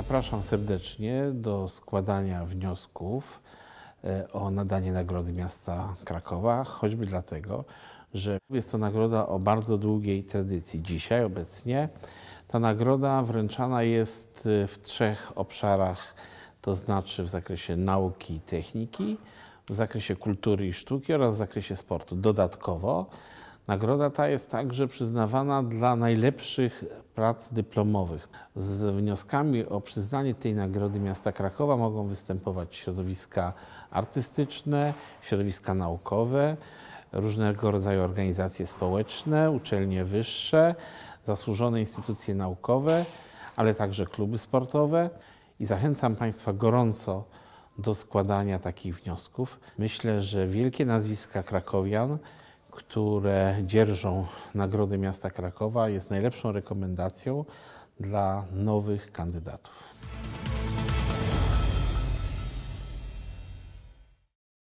Zapraszam serdecznie do składania wniosków e, o nadanie Nagrody Miasta Krakowa, choćby dlatego, że jest to nagroda o bardzo długiej tradycji. Dzisiaj, obecnie, ta nagroda wręczana jest e, w trzech obszarach, to znaczy w zakresie nauki i techniki, w zakresie kultury i sztuki oraz w zakresie sportu. Dodatkowo nagroda ta jest także przyznawana dla najlepszych prac dyplomowych. Z wnioskami o przyznanie tej nagrody miasta Krakowa mogą występować środowiska artystyczne, środowiska naukowe, różnego rodzaju organizacje społeczne, uczelnie wyższe, zasłużone instytucje naukowe, ale także kluby sportowe. I zachęcam Państwa gorąco do składania takich wniosków. Myślę, że wielkie nazwiska krakowian które dzierżą Nagrody Miasta Krakowa, jest najlepszą rekomendacją dla nowych kandydatów.